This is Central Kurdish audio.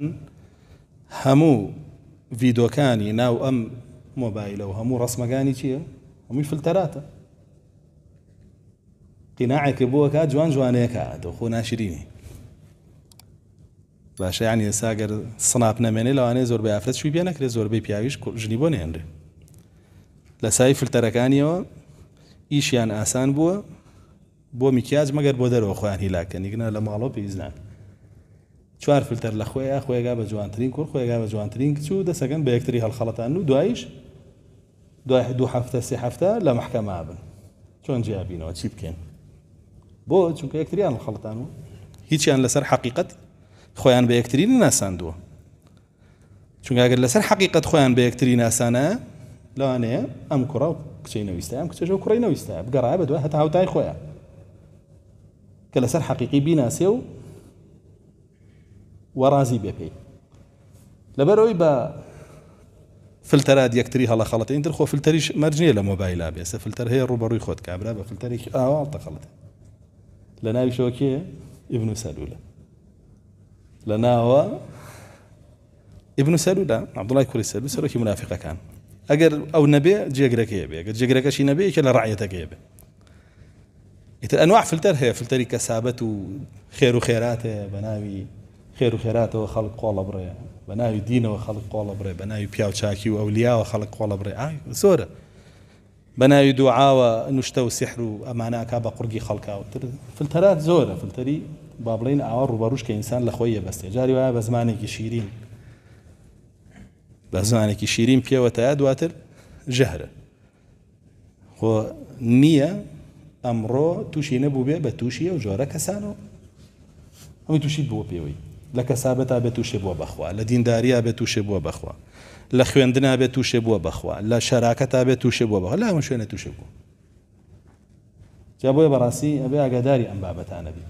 هەموو ڤیددیوەکانی ناو ئەم مۆبایلەوە هەموو ڕسمەکانی چییە؟ هەمووی فلتەراتە قیناعێکی بووەکە جوان جوانەیەەکە دۆ خۆ ناشرینی باشە ینی ئێساگەر سناپ نامێنێ لەوانەیە زۆربەی ئافرەت شوی پێ نەکرێت زۆربەی پیاویش ژنی بۆ نێنرێ لە سای فلتەرەکانیەوە ئیشیان ئاسان بووە بۆ میکیاج مەگەر بۆ دەرەوە خۆیان هیلاکەنیگنا لە ماڵۆ پێیزنان چوار فلتەر لە خۆیان خۆیگا بە جوانترین کوڕ خۆیگا بە جوانترین کچوو دەسەگەن بە یەکتری هەڵخەڵەتان و دوایش دوای دوو هەفتە سێ ابن لە محکەما بن چۆن بو چی بکەین بۆ چونکە یەکتریان خەڵتان و هیچیان لەسەر حقیقت خۆیان بە یەکتری ناساندووە چونگەگەر لەسەر حقیقت خۆیان بە یەکتری ناسانە لەوانەیە ئەم کوڕ و کچەی نەویستە ئەم کچەژە و کوڕی نو بگەڕای بە دوای هەتا هاوتای خۆیان کە سر حقیقی بیناسێ و رازی بپی لبروی با فلترات یکتری حالا خلاته این در خو فلتریش مرجنیه ل موبایل آبی است فلتر هی رو بروی خود با فلتریش آه آلت خلاته ل نایش ابن سلوله لنا ناو ابن سلوله عبد الله کوی سلوله سر کی منافقه كان اگر او نبي جیگر کیه بی اگر جیگر کشی نبی که ل رعیت کیه انواع فلتر هي فلتری کسبت خير خیر و خێر و خێراتەوە خەڵک قۆڵە بڕێ بە ناوی دینەوە خەڵک قۆڵە بڕێ بە ناوی پیاوچاکی و ئەولیاوە خەڵک قۆڵە بڕێ زۆرە بە ناوی دوعاوە نوشتە و سحر و ئەماناکا بە قورگی خەڵکاوتر فلتەرات زۆرە فلتەری با بڵین ئاوا ڕوبەڕوش کە ئینسان لە خۆی بەستێ جاری وایە بە زمانێکی شیرین بە زمانێکی شیرین پێوەتە دواتر ژەهرە خۆ نییە ئەمڕۆ تووشی نەبوو بێ بە تووشی ئەو جۆرە کەسانەوە ئەوی تووشیت بووە پێوەی لە کەسابەتا بێت تووشێ بووە بەخوا لە دینداریا بێت تووشێ بووە بەخوا لە خوێندنا بێت تووشێ بووە بەخوا لە شەراکەتا بێت تووشێ بووە بەخوا لامە شوێنە تووشێ بوو جا بۆیە بەڕاستی ئەبێ ئاگاداری ئەم بابەتانەبی